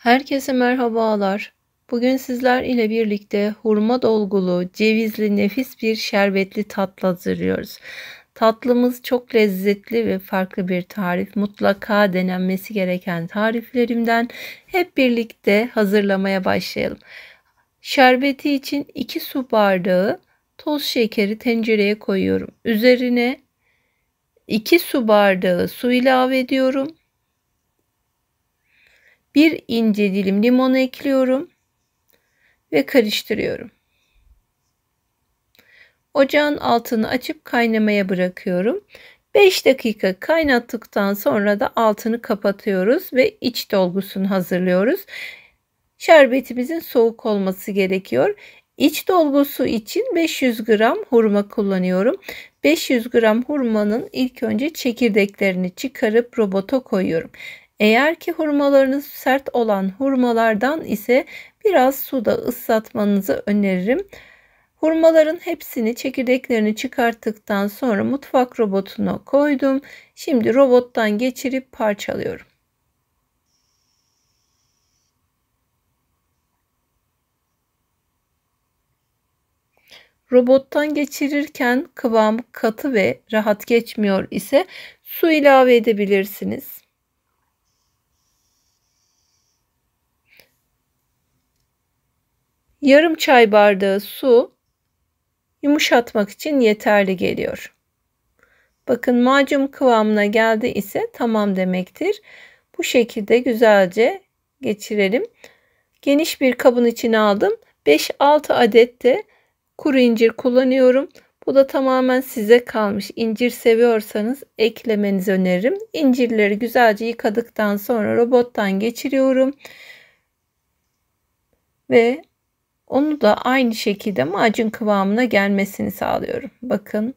Herkese merhabalar. Bugün sizler ile birlikte hurma dolgulu, cevizli, nefis bir şerbetli tatlı hazırlıyoruz. Tatlımız çok lezzetli ve farklı bir tarif. Mutlaka denenmesi gereken tariflerimden hep birlikte hazırlamaya başlayalım. Şerbeti için 2 su bardağı toz şekeri tencereye koyuyorum. Üzerine 2 su bardağı su ilave ediyorum bir ince dilim limonu ekliyorum ve karıştırıyorum. Ocağın altını açıp kaynamaya bırakıyorum. 5 dakika kaynattıktan sonra da altını kapatıyoruz ve iç dolgusunu hazırlıyoruz. Şerbetimizin soğuk olması gerekiyor. İç dolgusu için 500 gram hurma kullanıyorum. 500 gram hurmanın ilk önce çekirdeklerini çıkarıp robota koyuyorum. Eğer ki hurmalarınız sert olan hurmalardan ise biraz suda ıslatmanızı öneririm. Hurmaların hepsini çekirdeklerini çıkarttıktan sonra mutfak robotuna koydum. Şimdi robottan geçirip parçalıyorum. Robottan geçirirken kıvamı katı ve rahat geçmiyor ise su ilave edebilirsiniz. yarım çay bardağı su yumuşatmak için yeterli geliyor. Bakın macun kıvamına geldi ise tamam demektir. Bu şekilde güzelce geçirelim. Geniş bir kabın içine aldım. 5-6 adet de kuru incir kullanıyorum. Bu da tamamen size kalmış. İncir seviyorsanız eklemenizi öneririm. İncirleri güzelce yıkadıktan sonra robottan geçiriyorum. Ve onu da aynı şekilde macun kıvamına gelmesini sağlıyorum. Bakın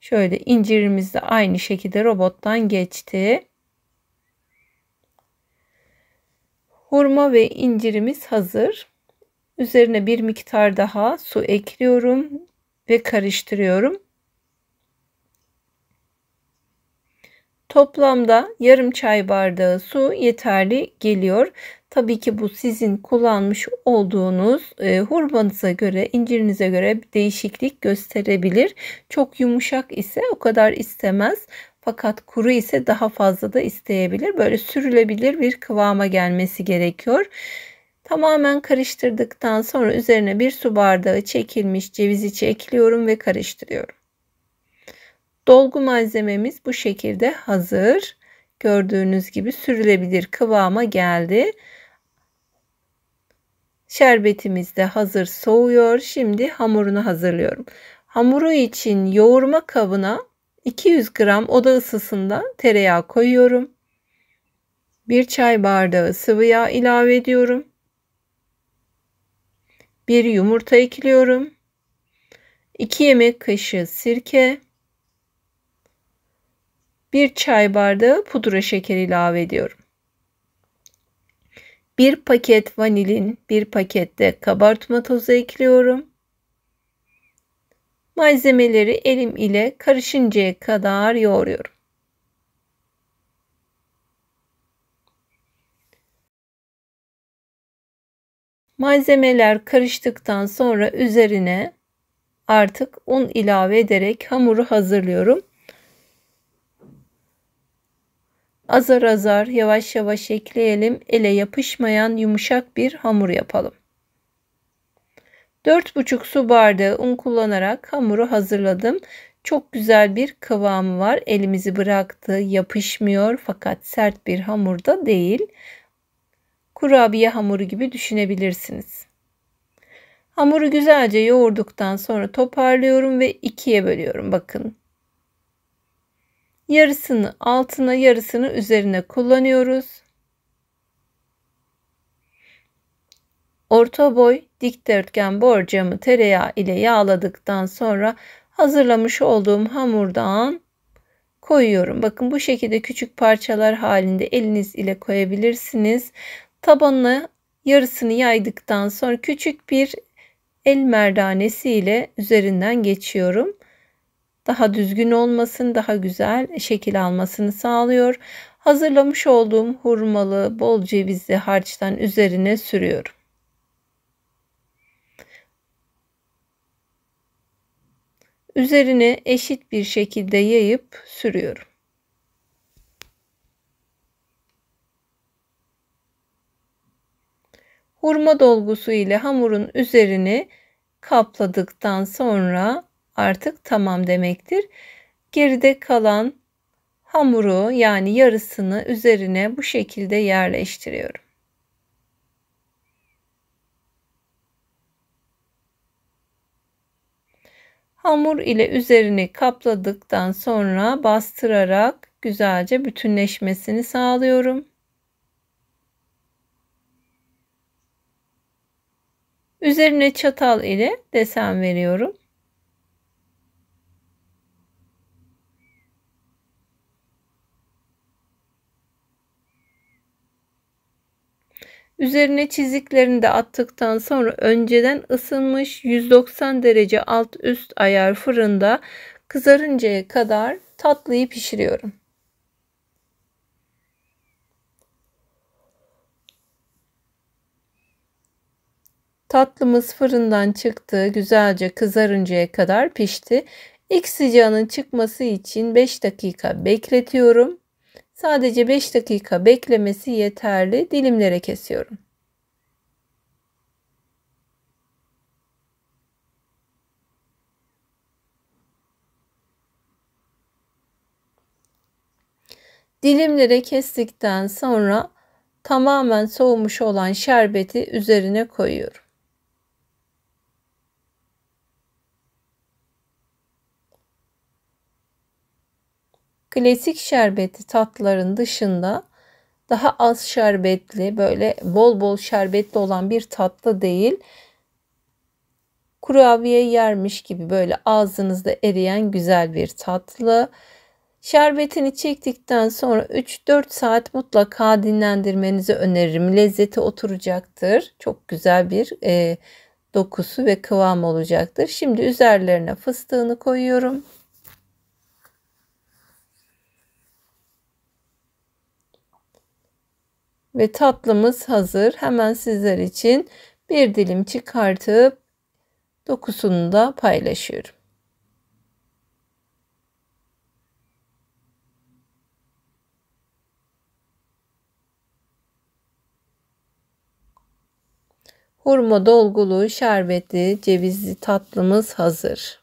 şöyle incirimiz de aynı şekilde robottan geçti. Hurma ve incirimiz hazır. Üzerine bir miktar daha su ekliyorum ve karıştırıyorum. Toplamda yarım çay bardağı su yeterli geliyor. Tabii ki bu sizin kullanmış olduğunuz e, hurmanıza göre, incirinize göre bir değişiklik gösterebilir. Çok yumuşak ise o kadar istemez. Fakat kuru ise daha fazla da isteyebilir. Böyle sürülebilir bir kıvama gelmesi gerekiyor. Tamamen karıştırdıktan sonra üzerine bir su bardağı çekilmiş ceviz içi ekliyorum ve karıştırıyorum. Dolgu malzememiz bu şekilde hazır. Gördüğünüz gibi sürülebilir kıvama geldi. Şerbetimiz de hazır soğuyor. Şimdi hamurunu hazırlıyorum. Hamuru için yoğurma kabına 200 gram oda ısısında tereyağı koyuyorum. 1 çay bardağı sıvı yağ ilave ediyorum. 1 yumurta ekliyorum. 2 yemek kaşığı sirke. 1 çay bardağı pudra şekeri ilave ediyorum. 1 paket vanilin, 1 paket de kabartma tozu ekliyorum. Malzemeleri elim ile karışıncaya kadar yoğuruyorum. Malzemeler karıştıktan sonra üzerine artık un ilave ederek hamuru hazırlıyorum. Azar azar yavaş yavaş ekleyelim. Ele yapışmayan yumuşak bir hamur yapalım. 4,5 su bardağı un kullanarak hamuru hazırladım. Çok güzel bir kıvamı var. Elimizi bıraktı, yapışmıyor fakat sert bir hamur da değil. Kurabiye hamuru gibi düşünebilirsiniz. Hamuru güzelce yoğurduktan sonra toparlıyorum ve ikiye bölüyorum. Bakın yarısını altına yarısını üzerine kullanıyoruz. Orta boy dikdörtgen borcamı tereyağı ile yağladıktan sonra hazırlamış olduğum hamurdan koyuyorum. Bakın bu şekilde küçük parçalar halinde eliniz ile koyabilirsiniz. Tabanını yarısını yaydıktan sonra küçük bir el merdanesi ile üzerinden geçiyorum daha düzgün olmasın, daha güzel şekil almasını sağlıyor. Hazırlamış olduğum hurmalı bol cevizli harçtan üzerine sürüyorum. Üzerine eşit bir şekilde yayıp sürüyorum. Hurma dolgusu ile hamurun üzerine kapladıktan sonra artık tamam demektir. Geride kalan hamuru yani yarısını üzerine bu şekilde yerleştiriyorum. Hamur ile üzerini kapladıktan sonra bastırarak güzelce bütünleşmesini sağlıyorum. Üzerine çatal ile desen veriyorum. Üzerine çiziklerini de attıktan sonra önceden ısınmış 190 derece alt üst ayar fırında kızarıncaya kadar tatlıyı pişiriyorum. Tatlımız fırından çıktı, güzelce kızarıncaya kadar pişti. İlk sıcağının çıkması için 5 dakika bekletiyorum. Sadece 5 dakika beklemesi yeterli. Dilimlere kesiyorum. Dilimlere kestikten sonra tamamen soğumuş olan şerbeti üzerine koyuyorum. klasik şerbeti tatların dışında daha az şerbetli böyle bol bol şerbetli olan bir tatlı değil kurabiye yermiş gibi böyle ağzınızda eriyen güzel bir tatlı. Şerbetini çektikten sonra 3-4 saat mutlaka dinlendirmenizi öneririm. Lezzeti oturacaktır. Çok güzel bir e, dokusu ve kıvam olacaktır. Şimdi üzerlerine fıstığını koyuyorum. ve tatlımız hazır. Hemen sizler için bir dilim çıkartıp dokusunu da paylaşıyorum. Hurma dolgulu şerbetli cevizli tatlımız hazır.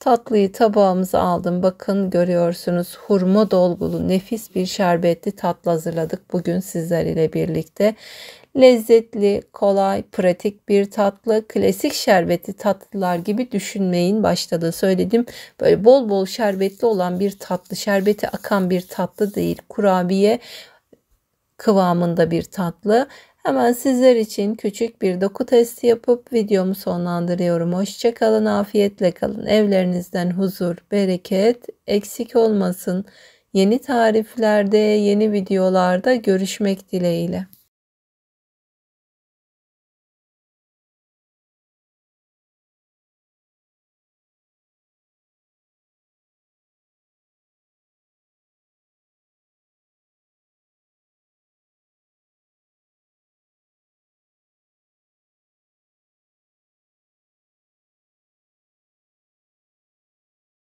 Tatlıyı tabağımıza aldım. Bakın görüyorsunuz hurma dolgulu nefis bir şerbetli tatlı hazırladık bugün sizler ile birlikte. Lezzetli, kolay, pratik bir tatlı. Klasik şerbetli tatlılar gibi düşünmeyin. Başta da söyledim. Böyle bol bol şerbetli olan bir tatlı, şerbeti akan bir tatlı değil. Kurabiye kıvamında bir tatlı. Hemen sizler için küçük bir doku testi yapıp videomu sonlandırıyorum. Hoşçakalın, afiyetle kalın. Evlerinizden huzur, bereket eksik olmasın. Yeni tariflerde, yeni videolarda görüşmek dileğiyle.